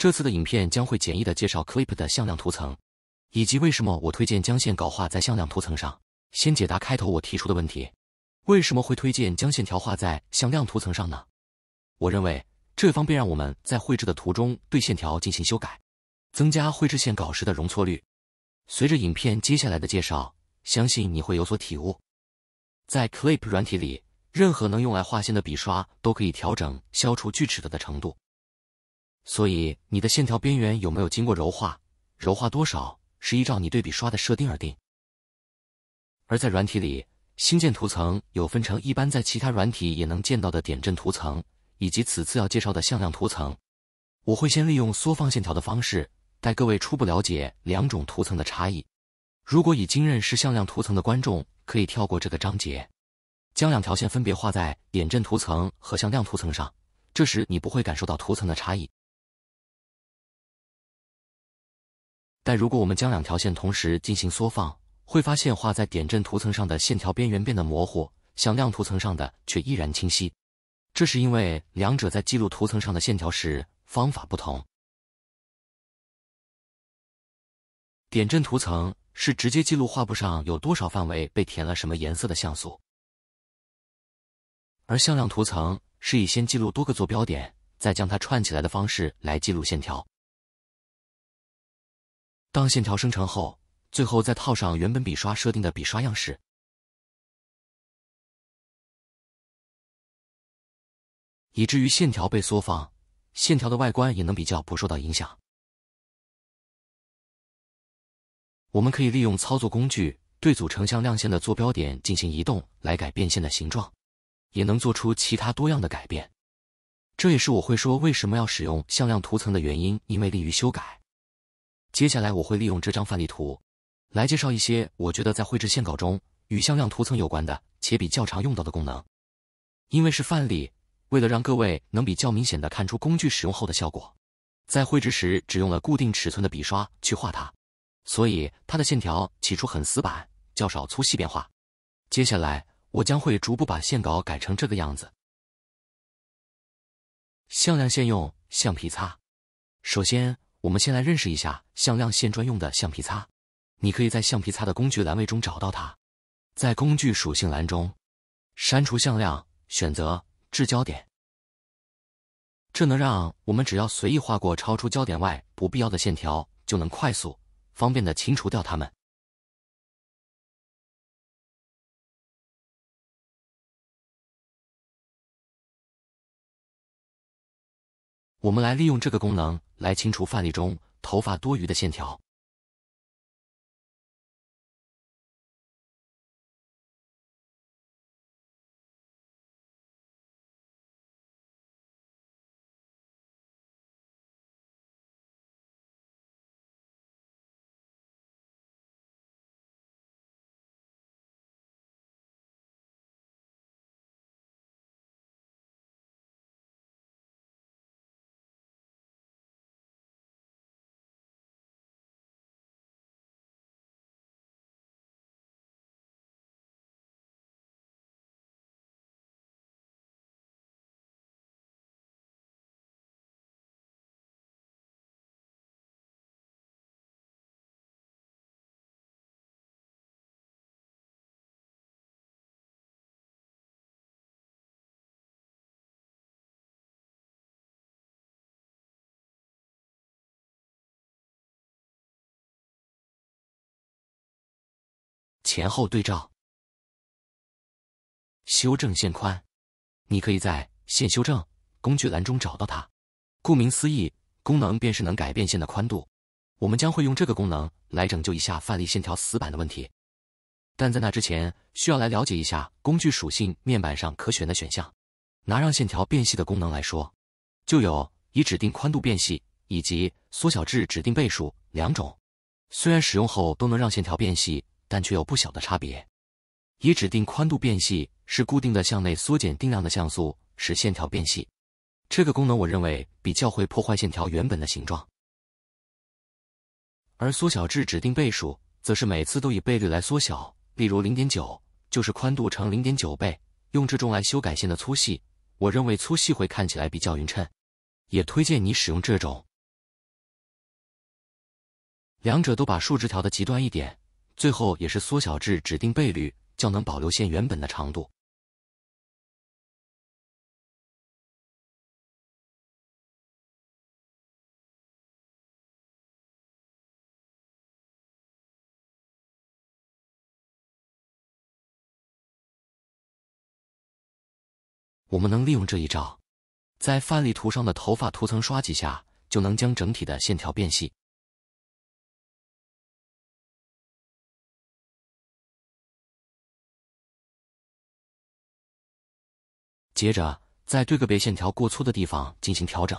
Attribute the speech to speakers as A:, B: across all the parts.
A: 这次的影片将会简易的介绍 Clip 的向量图层，以及为什么我推荐将线稿画在向量图层上。先解答开头我提出的问题：为什么会推荐将线条画在向量图层上呢？我认为这方便让我们在绘制的途中对线条进行修改，增加绘制线稿时的容错率。随着影片接下来的介绍，相信你会有所体悟。在 Clip 软体里，任何能用来画线的笔刷都可以调整消除锯齿的的程度。所以你的线条边缘有没有经过柔化？柔化多少是依照你对比刷的设定而定。而在软体里新建图层有分成一般在其他软体也能见到的点阵图层，以及此次要介绍的向量图层。我会先利用缩放线条的方式，带各位初步了解两种图层的差异。如果已经认识向量图层的观众可以跳过这个章节，将两条线分别画在点阵图层和向量图层上，这时你不会感受到图层的差异。但如果我们将两条线同时进行缩放，会发现画在点阵图层上的线条边缘变得模糊，向量图层上的却依然清晰。这是因为两者在记录图层上的线条时方法不同。
B: 点阵图层是直接记
C: 录
A: 画布上有多少范围被填了什么颜色的像素，而向量图层是以先记录多个坐标点，再将它串起来的方式来记录线条。当线条生成后，最后再套上
B: 原本笔刷设定的笔刷样式，以至于线条被缩放，线条的外观也能比较不受到影响。我们可以利用操作工
A: 具对组成向量线的坐标点进行移动，来改变线的形状，也能做出其他多样的改变。这也是我会说为什么要使用向量图层的原因，因为利于修改。接下来我会利用这张范例图，来介绍一些我觉得在绘制线稿中与向量图层有关的且比较常用到的功能。因为是范例，为了让各位能比较明显的看出工具使用后的效果，在绘制时只用了固定尺寸的笔刷去画它，所以它的线条起初很死板，较少粗细变化。接下来我将会逐步把线稿改成这个
B: 样子。向量线用橡皮擦，
A: 首先。我们先来认识一下向量线专用的橡皮擦。你可以在橡皮擦的工具栏位中找到它，在工具属性栏中，删除向量，选择置焦点。这能让我们只要随意画过超出焦点外不必要的线条，就能快速方便的清除掉它们。
C: 我们来利用这个功能来清除范例中头发多余的线条。
B: 前后对照，修正线宽，
A: 你可以在线修正工具栏中找到它。顾名思义，功能便是能改变线的宽度。我们将会用这个功能来拯救一下范例线条死板的问题。但在那之前，需要来了解一下工具属性面板上可选的选项。拿让线条变细的功能来说，就有以指定宽度变细以及缩小至指定倍数两种。虽然使用后都能让线条变细。但却有不小的差别。以指定宽度变细是固定的向内缩减定量的像素，使线条变细。这个功能我认为比较会破坏线条原本的形状。而缩小至指定倍数，则是每次都以倍率来缩小，例如零点九就是宽度乘零点九倍。用这种来修改线的粗细，我认为粗细会看起来比较匀称，也推荐你使用这种。
B: 两者都把数值调的极端一点。最后也是缩小至指定倍率，较能保留线原本的长度。我们能利用这一招，在范例图上的头发图层刷几下，就能将整体的线条变细。
C: 接着，在对个别线条过粗的地方进行调整。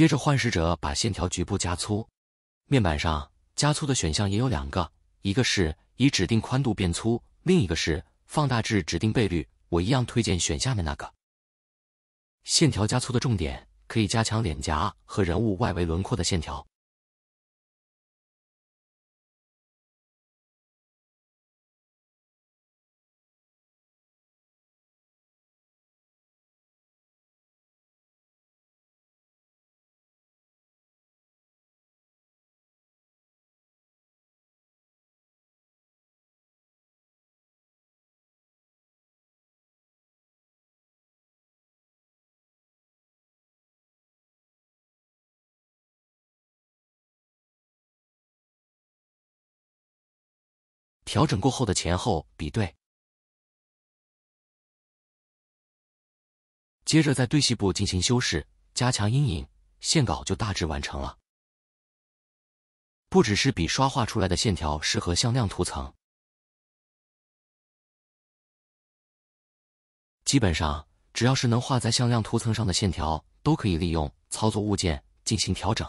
B: 接着，幻视者把
A: 线条局部加粗。面板上加粗的选项也有两个，一个是以指定宽度变粗，另一个是放大至指定倍率。我一样推荐选下面那个。线条加粗的重点，可以加强脸颊和人物外围
C: 轮廓的线条。
B: 调整过后的前后比对，
A: 接着在对细部进行修饰，加强阴影，线稿就大致完成了。不只是笔刷画出来的线条适合向量图层，
B: 基本上
A: 只要是能画在向量图层上的线条，都可以利用操作物件进行调整。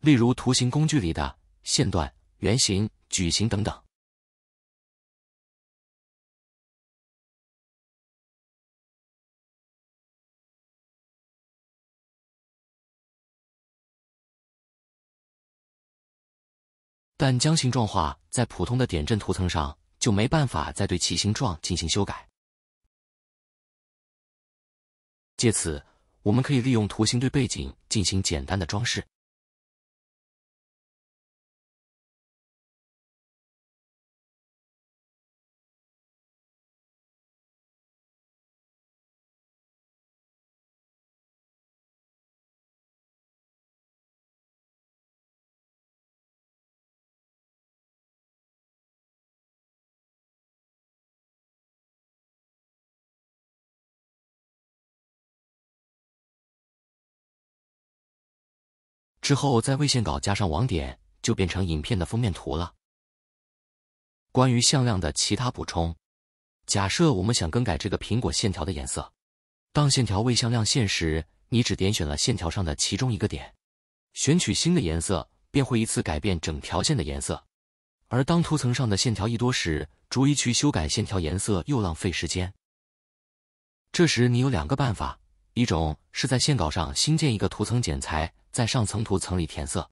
A: 例如图形工具里的线段。圆形、
C: 矩形等等，
B: 但将形状化在普通的点阵图层上，就没办法再对其形状进行修改。借此，我们可以利用图形对背景进
C: 行简单的装饰。
B: 之后，在位线稿加上网点，就变成影片的封面图了。
A: 关于向量的其他补充：假设我们想更改这个苹果线条的颜色，当线条未向量线时，你只点选了线条上的其中一个点，选取新的颜色便会一次改变整条线的颜色。而当图层上的线条一多时，逐一去修改线条颜色又浪费时间。这时你有两个办法。一种是在线稿上新建一个图层剪
B: 裁，在上层图层里填色。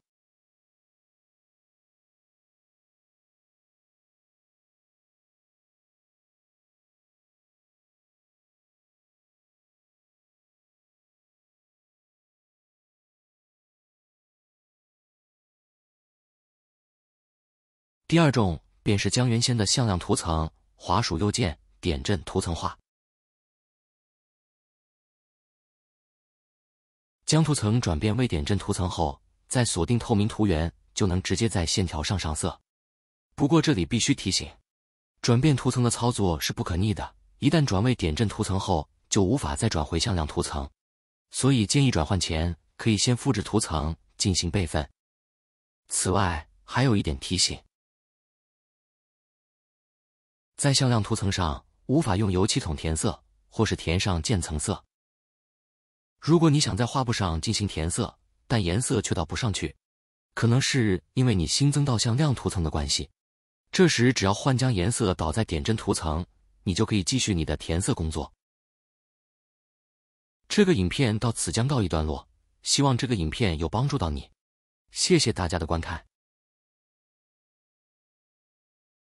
B: 第二种便是将原先的向量图层，滑鼠右键点阵图层化。将图层转变
A: 为点阵图层后，再锁定透明图源，就能直接在线条上上色。不过这里必须提醒，转变图层的操作是不可逆的，一旦转为点阵图层后，就无法再转回向量图层。所以建议转换前可以先复制图层进行备份。此外，还有一点提醒：
B: 在向量图层上无法用油漆桶填色，
A: 或是填上渐层色。如果你想在画布上进行填色，但颜色却倒不上去，可能是因为你新增到向量图层的关系。这时只要换将颜色倒在点阵图层，你就可以继续你的填色工作。这个影片到此将告一段落，希望这
B: 个影片有帮助到你，谢谢大家的观看。